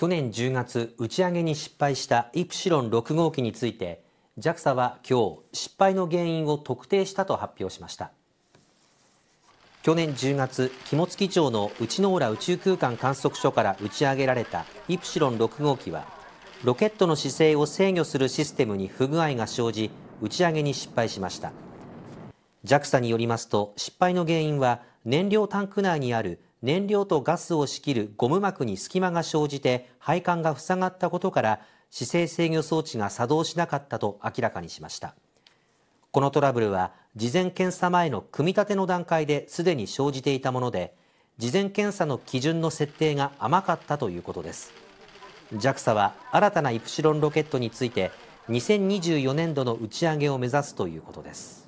去年10月打ち上げに失敗したイプシロン6号機について JAXA は今日失敗の原因を特定したと発表しました去年10月肝付町の内野浦宇宙空間観測所から打ち上げられたイプシロン6号機はロケットの姿勢を制御するシステムに不具合が生じ打ち上げに失敗しました JAXA によりますと失敗の原因は燃料タンク内にある燃料とガスを仕切るゴム膜に隙間が生じて配管が塞がったことから姿勢制御装置が作動しなかったと明らかにしましたこのトラブルは事前検査前の組み立ての段階ですでに生じていたもので事前検査の基準の設定が甘かったということです JAXA は新たなイプシロンロケットについて2024年度の打ち上げを目指すということです